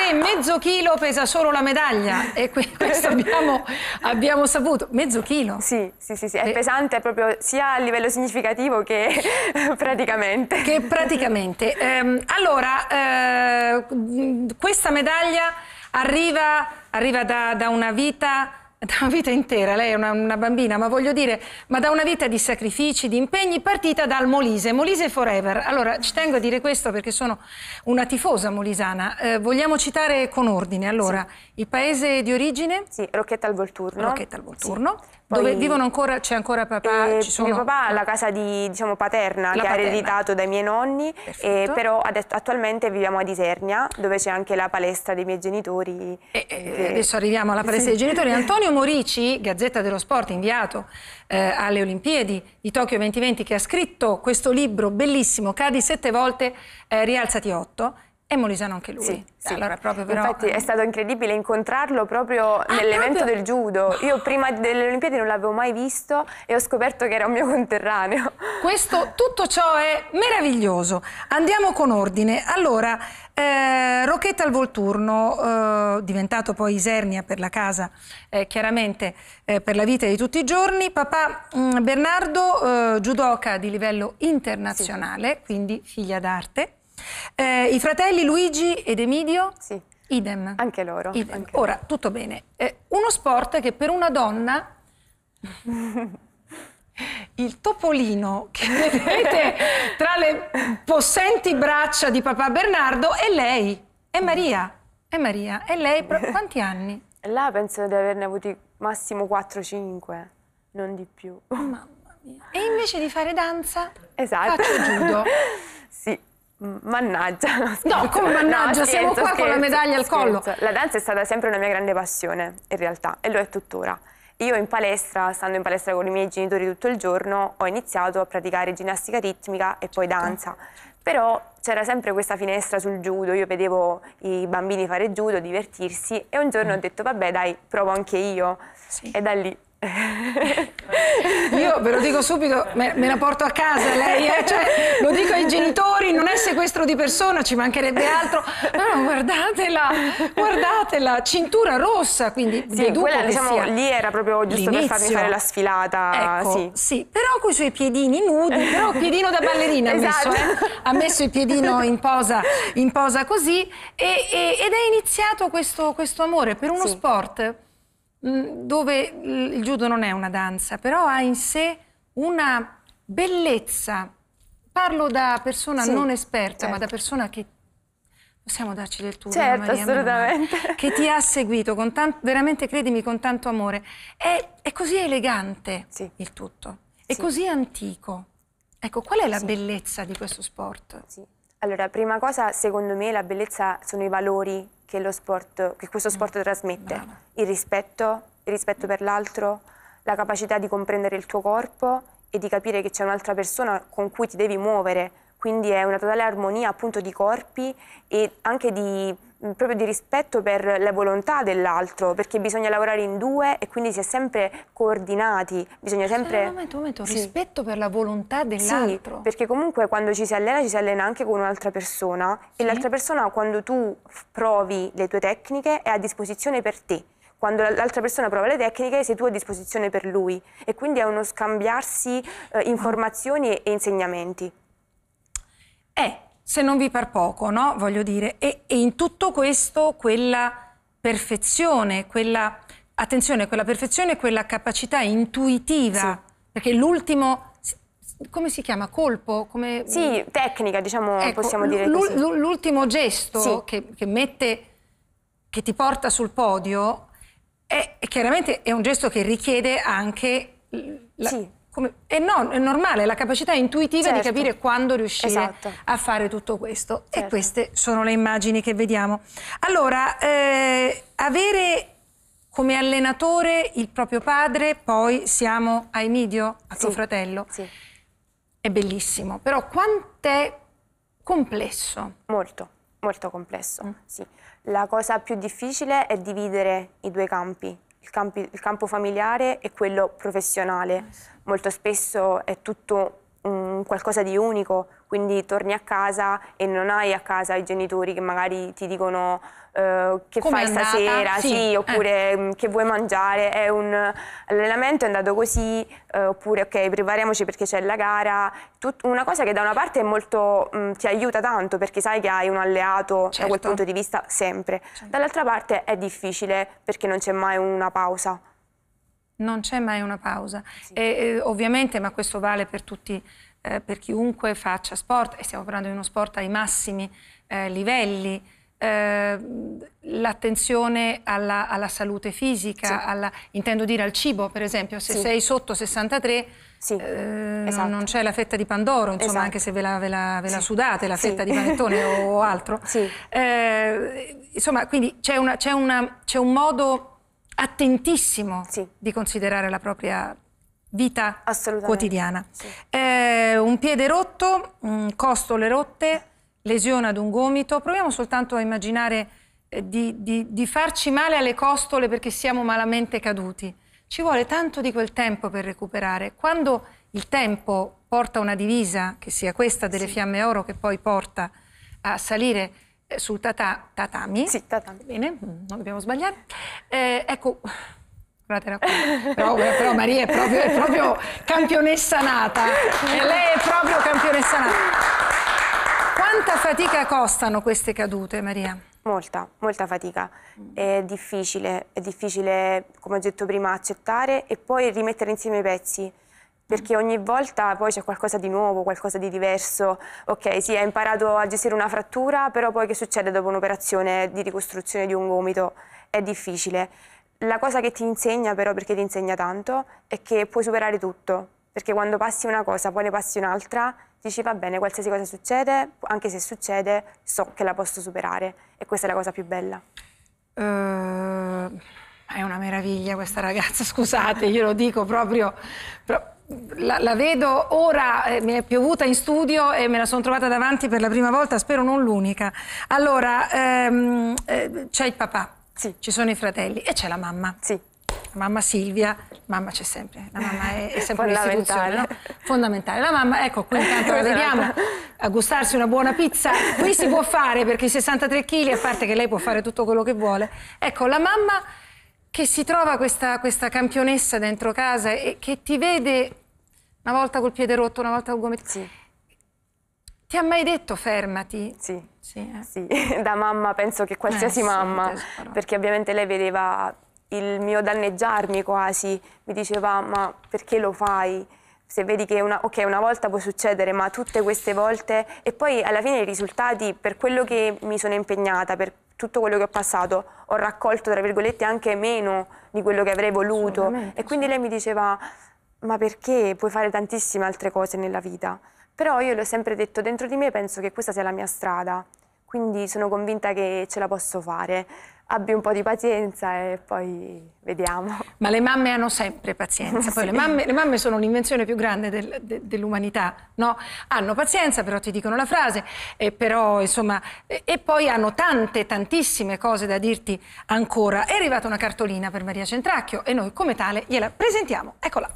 Speaker 1: che mezzo chilo pesa solo la medaglia e questo abbiamo, abbiamo saputo. Mezzo chilo? Sì, sì, sì, sì. è e... Eh. pesante proprio sia a livello significativo che praticamente. Che praticamente. Eh, allora, eh, questa medaglia arriva, arriva da, da una vita da una vita intera, lei è una, una, bambina, ma voglio dire, ma da una vita di sacrifici, di impegni, partita dal Molise, Molise Forever. Allora, ci tengo a dire questo perché sono una tifosa molisana. Eh, vogliamo citare con ordine, allora, sì. il paese di origine? Sì, Rocchetta al Volturno. Rocchetta al Volturno. Sì. Poi, Dove vivono ancora, c'è ancora papà? Eh, sono... Mio papà ha la casa di,
Speaker 5: diciamo, paterna la che ha ereditato dai miei nonni, eh, però adesso, attualmente viviamo ad Isernia dove c'è anche la palestra dei miei genitori. E, eh, che... Eh, eh, adesso
Speaker 1: arriviamo alla palestra sì. dei genitori. Antonio Morici, Gazzetta dello Sport, inviato eh, alle Olimpiadi di Tokyo 2020, che ha scritto questo libro bellissimo, Cadi sette volte, rialzati otto, e Molisano anche lui. Sì, cioè, sì. Allora,
Speaker 5: proprio però... Infatti è stato incredibile incontrarlo proprio ah, nell'evento proprio... del judo.
Speaker 1: Io prima delle Olimpiadi non l'avevo mai visto e ho scoperto che era un mio conterraneo. Questo, tutto ciò è meraviglioso. Andiamo con ordine. Allora, eh, Rocchetta al Volturno, eh, diventato poi Isernia per la casa, eh, chiaramente eh, per la vita di tutti i giorni. Papà mh, mm, Bernardo, eh, judoka di livello internazionale, sì. quindi figlia d'arte eh, I fratelli Luigi ed Emidio? Sì. Idem. Anche loro. Idem. Anche Ora, loro. tutto bene. Eh, uno sport che per una donna... il topolino che vedete tra le possenti braccia di papà Bernardo è lei, è Maria. È Maria. è lei quanti anni? Là penso di averne avuti
Speaker 5: massimo 4-5, non di più.
Speaker 1: Mamma mia. E invece di fare danza?
Speaker 5: Esatto. Faccio judo. sì. Mannaggia. No, come mannaggia, no, siamo qua scherzo, con la medaglia al scherzo. collo. La danza è stata sempre una mia grande passione, in realtà, e lo è tuttora. Io in palestra, stando in palestra con i miei genitori tutto il giorno, ho iniziato a praticare ginnastica ritmica e poi certo. danza. Però c'era sempre questa finestra sul judo, io vedevo i bambini fare judo, divertirsi e un giorno mm. ho detto vabbè dai, provo anche io.
Speaker 1: Sì. E da lì Io ve lo dico subito, me, me la porto a casa lei, eh? cioè, lo dico ai genitori, non è sequestro di persona, ci mancherebbe altro, ma no, guardatela, guardatela, cintura rossa, quindi sì, quella, diciamo, sia. lì era proprio giusto per farmi fare la sfilata. Ecco, sì. sì. però con i suoi piedini nudi, però piedino da ballerina esatto. ha, messo, esatto. eh? ha messo il piedino in posa, in posa così e, e, ed è iniziato questo, questo amore per uno sì. sport dove il judo non è una danza, però ha in sé una bellezza. Parlo da persona sì, non esperta, certo. ma da certo. persona che possiamo darci del tuo certo, Maria, assolutamente. Mamma, che ti ha seguito con tanto, veramente credimi con tanto amore. È, è così elegante sì. il tutto, è sì. così antico. Ecco, qual è la bellezza di questo sport? Sì.
Speaker 5: Allora, prima cosa, secondo me la bellezza sono i valori che, sport, che questo mm. sport trasmette, Brava. il rispetto, il rispetto per l'altro, la capacità di comprendere il tuo corpo e di capire che c'è un'altra persona con cui ti devi muovere, quindi è una totale armonia appunto di corpi e anche di proprio di rispetto per la volontà dell'altro, perché bisogna lavorare in due e quindi si è sempre coordinati, bisogna sempre... Un momento,
Speaker 1: un momento, sì. rispetto per la volontà dell'altro. Sì,
Speaker 5: perché comunque quando ci si allena ci si allena anche con un'altra persona sì. e l'altra persona quando tu provi le tue tecniche è a disposizione per te quando l'altra persona prova le tecniche sei tu a disposizione per lui e quindi è uno scambiarsi eh, informazioni e
Speaker 1: insegnamenti. Eh, se non vi par poco, no? Voglio dire, e, e in tutto questo quella perfezione, quella attenzione, quella perfezione, quella capacità intuitiva, sì. perché l'ultimo come si chiama? Colpo? Come... Sì, tecnica, diciamo, ecco, possiamo dire così. L'ultimo gesto sì. che, che, mette, che ti porta sul podio, è, è chiaramente è un gesto che richiede anche la, sì. Come, è, no, è normale, la capacità intuitiva certo. di capire quando riuscire esatto. a fare tutto questo. Certo. E queste sono le immagini che vediamo. Allora, eh, avere come allenatore il proprio padre, poi siamo a Emidio, a sì. tuo fratello, sì. è bellissimo, però quant'è complesso? Molto, molto
Speaker 5: complesso, mm. sì. La cosa più difficile è dividere i due campi, il, campi, il campo familiare e quello professionale. Molto spesso è tutto un mm, qualcosa di unico, quindi torni a casa e non hai a casa i genitori che magari ti dicono eh, che Come fai stasera, sì. sì eh. oppure eh. che vuoi mangiare, è un allenamento è andato così, eh, oppure ok prepariamoci perché c'è la gara, Tut una cosa che da una parte molto, mh, mm, ti aiuta tanto perché sai che hai un alleato certo. da quel certo. punto di vista sempre, certo. dall'altra parte è difficile perché non c'è mai una pausa
Speaker 1: non c'è mai una pausa. Sì. E, e, ovviamente, ma questo vale per tutti, eh, per chiunque faccia sport, e stiamo parlando di uno sport ai massimi eh, livelli, eh, l'attenzione alla, alla, salute fisica, sì. alla, intendo dire al cibo, per esempio, se sì. sei sotto 63 sì. eh, esatto. non c'è la fetta di Pandoro, insomma, esatto. anche se ve la, ve la, ve la sudate, la fetta di panettone o altro. Eh, insomma, quindi c'è un modo attentissimo sì. di considerare la propria vita quotidiana. Sì. Eh, un piede rotto, mm, costole rotte, lesione ad un gomito. Proviamo soltanto a immaginare eh, di, di, di, farci male alle costole perché siamo malamente caduti. Ci vuole tanto di quel tempo per recuperare. Quando il tempo porta una divisa, che sia questa delle sì. fiamme oro, che poi porta a salire eh, sul tata, tatami. Sì, tatami. Bene, mm, non dobbiamo sbagliare. Eh, ecco, guardate qua. Però, eh, però Maria è proprio, è proprio campionessa nata. E eh, lei è proprio campionessa nata. Quanta fatica costano queste cadute, Maria?
Speaker 5: Molta, molta fatica. È difficile, è difficile, come ho detto prima, accettare e poi rimettere insieme i pezzi perché ogni volta poi c'è qualcosa di nuovo, qualcosa di diverso. Ok, sì, hai imparato a gestire una frattura, però poi che succede dopo un'operazione di ricostruzione di un gomito? È difficile. La cosa che ti insegna però, perché ti insegna tanto, è che puoi superare tutto, perché quando passi una cosa, poi ne passi un'altra, dici va bene, qualsiasi cosa succede, anche se succede, so che la posso superare e questa è la cosa più bella.
Speaker 1: Uh, è una meraviglia questa ragazza, scusate, glielo dico proprio, però la, la, vedo ora, eh, mi è piovuta in studio e me la sono trovata davanti per la prima volta, spero non l'unica. Allora, ehm, eh, c'è il papà, sì. ci sono i fratelli e c'è la mamma. Sì. La mamma Silvia, mamma c'è sempre, la mamma è, è sempre un'istituzione no? fondamentale. La mamma, ecco, qui intanto la vediamo a gustarsi una buona pizza. Qui si può fare perché i 63 kg, a parte che lei può fare tutto quello che vuole. Ecco, la mamma che si trova questa, questa campionessa dentro casa e che ti vede una volta col piede rotto, una volta col gomito. Sì. Ti ha mai detto fermati? Sì, sì, eh. sì. da mamma
Speaker 5: penso che qualsiasi eh, mamma, sì, perché ovviamente lei vedeva il mio danneggiarmi quasi, mi diceva ma perché lo fai? Se vedi che una, okay, una volta può succedere, ma tutte queste volte... E poi alla fine i risultati, per quello che mi sono impegnata, per tutto quello che ho passato, ho raccolto tra virgolette anche meno di quello che avrei voluto e quindi lei mi diceva ma perché puoi fare tantissime altre cose nella vita? Però io l'ho sempre detto dentro di me penso che questa sia la mia strada, quindi sono convinta che ce la posso fare abbi un po' di pazienza e poi vediamo.
Speaker 1: Ma le mamme hanno sempre pazienza, poi sì. le, mamme, le, mamme, sono l'invenzione più grande del, de, dell'umanità, no? Hanno pazienza, però ti dicono la frase, e, però, insomma, e, e, poi hanno tante, tantissime cose da dirti ancora. È arrivata una cartolina per Maria Centracchio e noi come tale gliela presentiamo, eccola.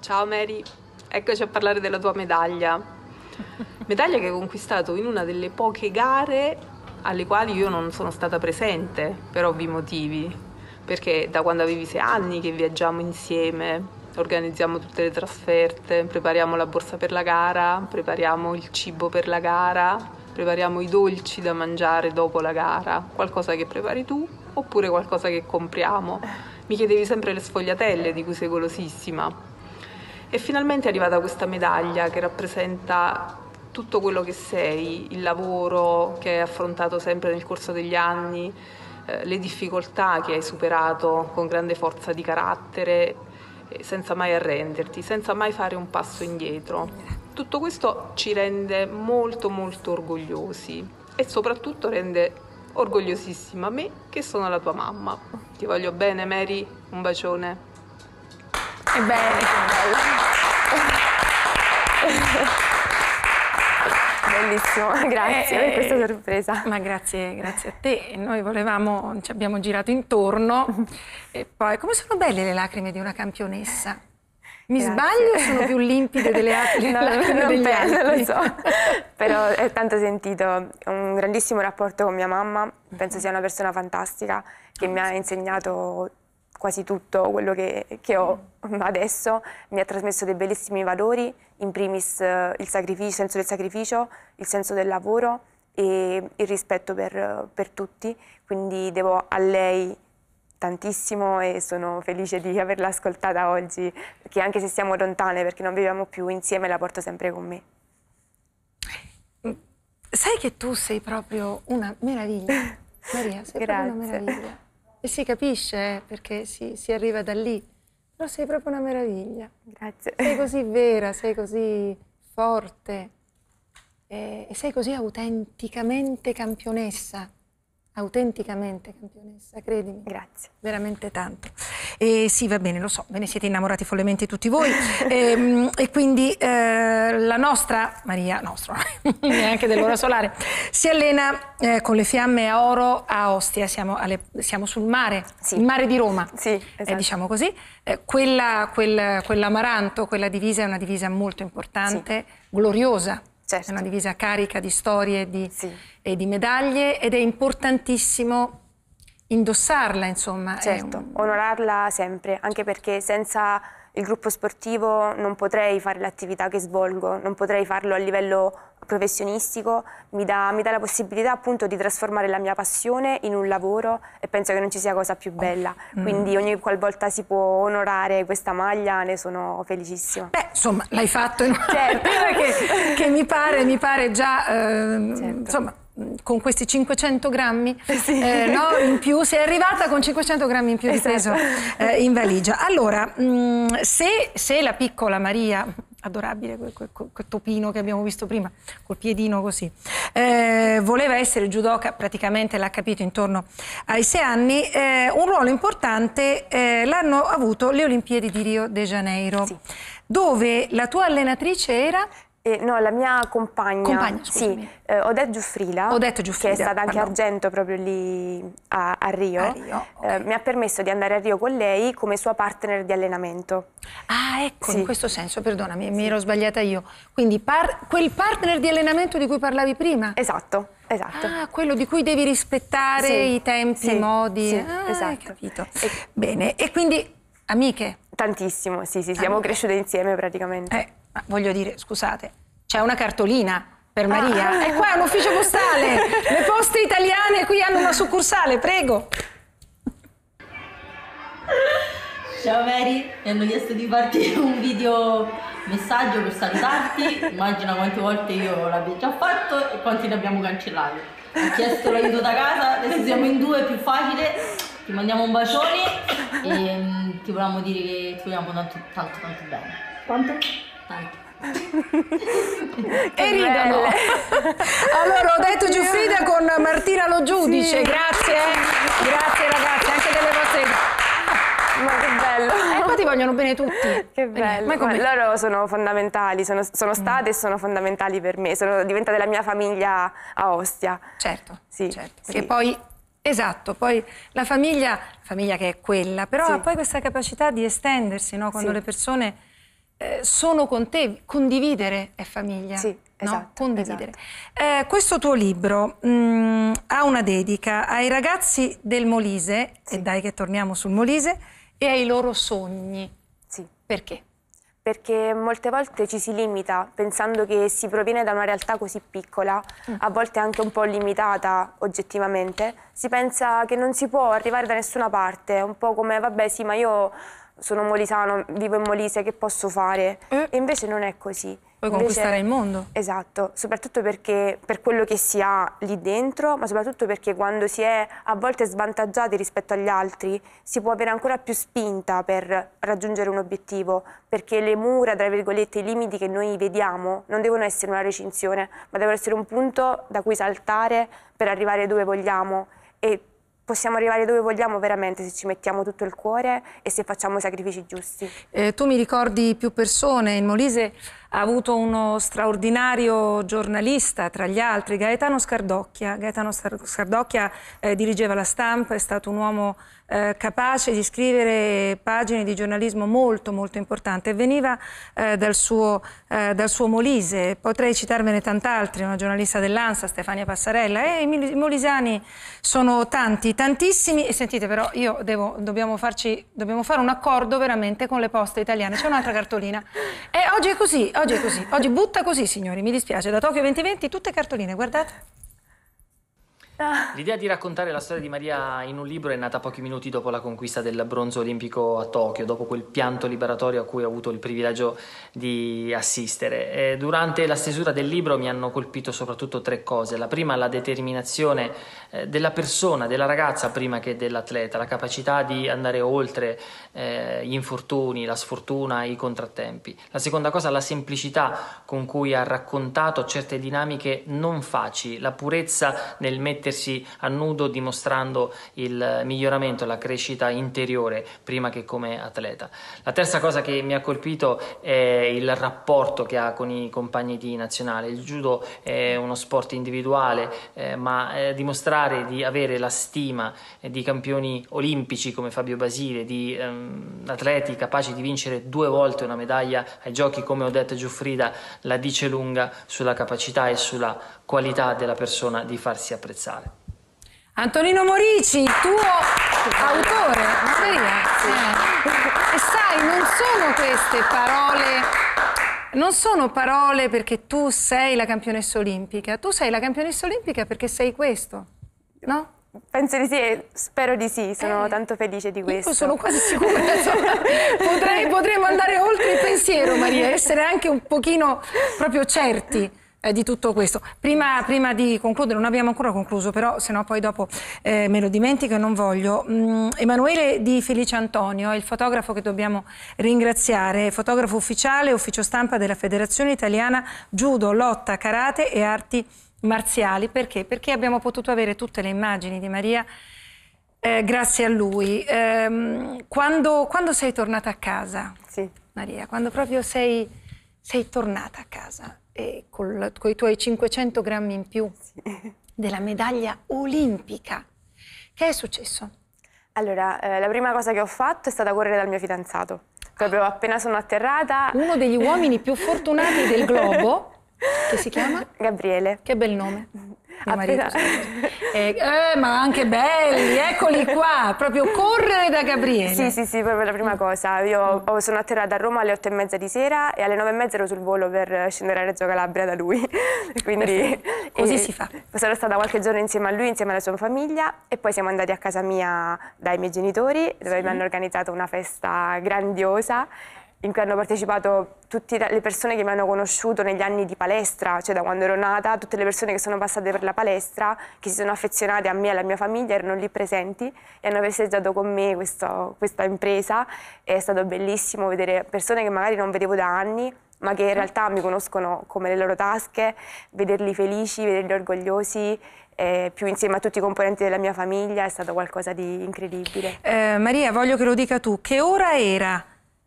Speaker 6: Ciao Mary, eccoci a parlare della tua medaglia. Medaglia che hai conquistato in una delle poche gare alle quali io non sono stata presente per ovvi motivi, perché da quando avevi sei anni che viaggiamo insieme, organizziamo tutte le trasferte, prepariamo la borsa per la gara, prepariamo il cibo per la gara, prepariamo i dolci da mangiare dopo la gara, qualcosa che prepari tu oppure qualcosa che compriamo. Mi chiedevi sempre le sfogliatelle di cui sei golosissima. E finalmente è arrivata questa medaglia che rappresenta tutto quello che sei, il lavoro che hai affrontato sempre nel corso degli anni, eh, le difficoltà che hai superato con grande forza di carattere, eh, senza mai arrenderti, senza mai fare un passo indietro. Tutto questo ci rende molto molto orgogliosi e soprattutto rende orgogliosissima me che sono la tua mamma. Ti voglio bene Mary, un bacione. Ebbene,
Speaker 2: che bello.
Speaker 1: Bellissimo, grazie per questa eh, eh, sorpresa. Ma grazie, grazie a te. Noi volevamo, ci abbiamo girato intorno e poi come sono belle le lacrime di una campionessa. Mi grazie. sbaglio o sono più limpide delle altre? No, non, degli penso, non lo so,
Speaker 5: però è tanto sentito. Ho un grandissimo rapporto con mia mamma, penso mm-hmm. sia una persona fantastica che mi ha insegnato quasi tutto quello che, che ho mm. adesso mi ha trasmesso dei bellissimi valori, in primis eh, il, il senso del sacrificio, il senso del lavoro e il rispetto per, per tutti, quindi devo a lei tantissimo e sono felice di averla ascoltata oggi, che anche se siamo lontane perché non viviamo più insieme la porto sempre con me.
Speaker 1: Mm. Sai che tu sei proprio una meraviglia, Maria, sei Grazie. proprio una meraviglia e si capisce eh, perché si, si arriva da lì. Però sei proprio una meraviglia. Grazie. Sei così vera, sei così forte e, eh, e sei così autenticamente campionessa autenticamente campionessa, credimi. Grazie. Veramente tanto. E sì, va bene, lo so, ve ne siete innamorati follemente tutti voi. e, ehm, e, quindi eh, la nostra, Maria, nostra, neanche dell'ora solare, si allena eh, con le fiamme a oro a Ostia, siamo, alle, siamo sul mare, sì. il mare di Roma, sì, eh, esatto. eh, diciamo così. Eh, quella, quel, quell'amaranto, quella divisa è una divisa molto importante, sì. gloriosa, certo. è una divisa carica di storie di, e di medaglie ed è importantissimo indossarla, insomma. Certo, un...
Speaker 5: onorarla sempre, anche perché senza il gruppo sportivo non potrei fare l'attività che svolgo, non potrei farlo a livello professionistico, mi dà, mi dà, la possibilità appunto di trasformare la mia passione in un lavoro e penso che non ci sia cosa più oh, bella, oh. quindi mm. ogni qualvolta si può onorare questa maglia ne sono felicissima. Beh,
Speaker 1: insomma, l'hai fatto in un certo. che, che mi, pare, mi pare già, eh, certo. insomma, Mm, con questi 500 grammi eh, sì. eh, no, in più, sei arrivata con 500 grammi in più esatto. di peso eh, in valigia. Allora, mh, mm, se, se, la piccola Maria, adorabile quel, quel, quel, topino che abbiamo visto prima, col piedino così, eh, voleva essere judoka, praticamente l'ha capito intorno ai sei anni, eh, un ruolo importante eh, l'hanno avuto le Olimpiadi di Rio de Janeiro, sì. dove la tua allenatrice era... Eh, no, la mia compagna, compagna sì, eh, Odette
Speaker 5: Giuffrila, Odette Giuffrila, che è stata anche pardon. argento proprio lì a, a Rio, a Rio eh, okay. eh, mi ha
Speaker 1: permesso di andare a Rio con lei come sua partner di allenamento. Ah, ecco, sì. in questo senso, perdonami, sì. mi ero sbagliata io. Quindi par quel partner di allenamento di cui parlavi prima? Esatto. Esatto. Ah, quello di cui devi rispettare sì. i tempi, i modi. Ah, esatto. capito. E Bene, e quindi amiche? Tantissimo, sì, sì, siamo ah. cresciute insieme praticamente. Eh. Ma ah, voglio dire, scusate, c'è una cartolina per ah. Maria. Ah. E qua è un ufficio postale. Le poste italiane qui hanno una succursale, prego.
Speaker 2: Ciao Mary, mi hanno chiesto di farti un video messaggio per salutarti. Immagina quante volte io l'abbia già fatto e quanti ne abbiamo cancellati. Ho chiesto l'aiuto da casa, adesso siamo in due, è più facile. Ti mandiamo un bacione e mm, ti volevamo dire che ti vogliamo tanto tanto tanto bene. Quanto?
Speaker 1: e ridono. allora, ho detto Giuffrida con Martina Lo Giudice, sì. grazie, grazie ragazzi anche delle vostre... Ma che bello! Eh, ma ti vogliono bene tutti. Che bello. Ma come... loro
Speaker 5: sono fondamentali, sono, sono state e sono fondamentali per me, sono diventate la mia famiglia a
Speaker 1: Ostia. Certo, sì, certo. Perché sì. poi Esatto, poi la famiglia, famiglia che è quella, però sì. ha poi questa capacità di estendersi no? quando sì. le persone eh, sono con te, condividere è famiglia. Sì. No? Esatto, condividere. Esatto. Eh, questo tuo libro mh, mm, ha una dedica ai ragazzi del Molise, sì. e dai che torniamo sul Molise, e ai loro sogni. Sì. Perché? Perché
Speaker 5: molte volte ci si limita pensando che si proviene da una realtà così piccola, mm. a volte anche un po' limitata oggettivamente, si pensa che non si può arrivare da nessuna parte, un po' come vabbè sì ma io sono molisano, vivo in Molise, che posso fare? Mm. E invece non è così. Puoi invece... conquistare il mondo. Esatto, soprattutto perché per quello che si ha lì dentro, ma soprattutto perché quando si è a volte svantaggiati rispetto agli altri, si può avere ancora più spinta per raggiungere un obiettivo, perché le mura, tra virgolette, i limiti che noi vediamo non devono essere una recinzione, ma devono essere un punto da cui saltare per arrivare dove vogliamo. E possiamo arrivare dove vogliamo veramente se ci
Speaker 1: mettiamo tutto il cuore e se facciamo i sacrifici giusti. Eh, tu mi ricordi più persone, il Molise ha avuto uno straordinario giornalista, tra gli altri, Gaetano Scardocchia. Gaetano Scardocchia eh, dirigeva la stampa, è stato un uomo eh, capace di scrivere pagine di giornalismo molto molto importante. Veniva eh, dal, suo, eh, dal, suo, Molise, potrei citarvene tant'altri, una giornalista dell'ANSA, Stefania Passarella, e i molisani sono tanti, tantissimi, e sentite però io devo, dobbiamo, farci, dobbiamo fare un accordo veramente con le poste italiane, c'è un'altra cartolina. E oggi è così, oggi è così, oggi butta così signori, mi dispiace, da Tokyo 2020 tutte cartoline, guardate.
Speaker 7: L'idea di raccontare la storia di Maria in un libro è nata pochi minuti dopo la conquista del bronzo olimpico a Tokyo, dopo quel pianto liberatorio a cui ho avuto il privilegio di assistere. E durante la stesura del libro mi hanno colpito soprattutto tre cose. La prima, la determinazione eh, della persona, della ragazza prima che dell'atleta, la capacità di andare oltre eh, gli infortuni, la sfortuna, i contrattempi. La seconda cosa, la semplicità con cui ha raccontato certe dinamiche non facili, la purezza nel mettere mettersi a nudo dimostrando il miglioramento, la crescita interiore prima che come atleta. La terza cosa che mi ha colpito è il rapporto che ha con i compagni di nazionale. Il judo è uno sport individuale, eh, ma eh, dimostrare di avere la stima di campioni olimpici come Fabio Basile, di ehm, atleti capaci di vincere due volte una medaglia ai giochi come Odette Giuffrida, la dice lunga sulla capacità e sulla qualità della persona di farsi apprezzare.
Speaker 1: Antonino Morici, tuo autore, eh. e sai, non sono queste parole non sono parole perché tu sei la campionessa olimpica, tu sei la campionessa olimpica perché sei questo, no? Penso di sì,
Speaker 5: e spero di sì, sono eh, tanto felice di questo. Io sono quasi sicura,
Speaker 1: potremmo andare oltre il pensiero Maria, essere anche un pochino proprio certi di tutto questo. Prima, prima, di concludere, non abbiamo ancora concluso, però se no poi dopo eh, me lo dimentico e non voglio. Mm, Emanuele Di Felice Antonio è il fotografo che dobbiamo ringraziare, fotografo ufficiale, ufficio stampa della Federazione Italiana Judo, Lotta, Karate e Arti Marziali. Perché? Perché abbiamo potuto avere tutte le immagini di Maria eh, grazie a lui. Ehm, quando, quando, sei tornata a casa? Sì. Maria, quando proprio sei, sei tornata a casa? e con i tuoi 500 grammi in più sì. della medaglia olimpica. Che è successo?
Speaker 5: Allora, eh, la prima cosa che ho fatto è stata correre dal mio fidanzato. Proprio ah. appena sono atterrata... Uno degli uomini
Speaker 1: più fortunati del globo, che si chiama? Gabriele. Che bel nome. Appena... eh, eh, ma anche belli, eccoli qua, proprio correre
Speaker 5: da Gabriele. Sì, sì, sì, proprio la prima cosa. Io sono atterrata a Roma alle 8 e mezza di sera e alle 9 e mezza ero sul volo per scendere a Reggio Calabria da lui. Quindi così si fa. Sono stata qualche giorno insieme a lui, insieme alla sua famiglia e poi siamo andati a casa mia dai miei genitori dove sì. mi hanno organizzato una festa grandiosa in cui hanno partecipato tutte le persone che mi hanno conosciuto negli anni di palestra, cioè da quando ero nata, tutte le persone che sono passate per la palestra, che si sono affezionate a me e alla mia famiglia, erano lì presenti e hanno festeggiato con me questo, questa impresa. È stato bellissimo vedere persone che magari non vedevo da anni, ma che in realtà mi conoscono come le loro tasche, vederli felici, vederli orgogliosi eh, più insieme a tutti i componenti della mia famiglia è stato qualcosa di incredibile.
Speaker 1: Eh, Maria, voglio che lo dica tu, che ora era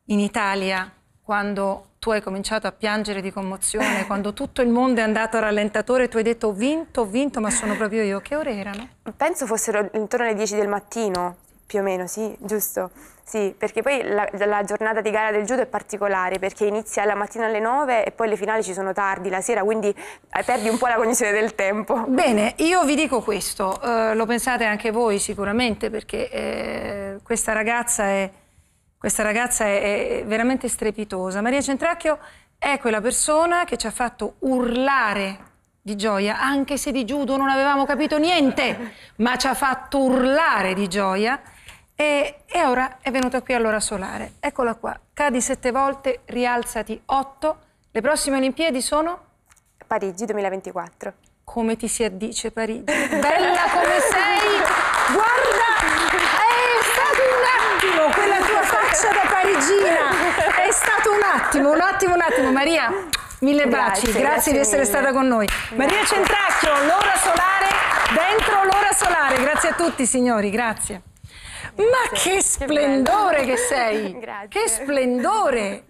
Speaker 1: in Italia quando tu hai cominciato a piangere di commozione, quando tutto il mondo è andato a rallentatore, tu hai detto ho vinto, ho vinto, ma sono proprio io. Che ore erano?
Speaker 5: Penso fossero intorno alle 10 del mattino, più o meno, sì, giusto. Sì, perché poi la, la, giornata di gara del judo è particolare perché inizia la mattina
Speaker 1: alle 9 e poi le finali ci sono tardi la sera, quindi eh, perdi un po' la cognizione del tempo. Bene, io vi dico questo, eh, lo pensate anche voi sicuramente perché eh, questa ragazza è questa ragazza è, è veramente strepitosa. Maria Centracchio è quella persona che ci ha fatto urlare di gioia, anche se di judo non avevamo capito niente, ma ci ha fatto urlare di gioia. E, e ora è venuta qui all'ora solare. Eccola qua. Cadi sette volte, rialzati otto. Le prossime Olimpiadi sono? Parigi 2024. Come ti si addice Parigi? Bella come sei! Guarda! abbraccio da parigina. È stato un attimo, un attimo, un attimo. Maria, mille baci. Grazie, grazie, di essere mille. stata con noi. Grazie. Maria Centracchio, l'ora solare, dentro l'ora solare. Grazie a tutti signori, grazie. Ma che splendore che, che sei! Grazie. Che splendore!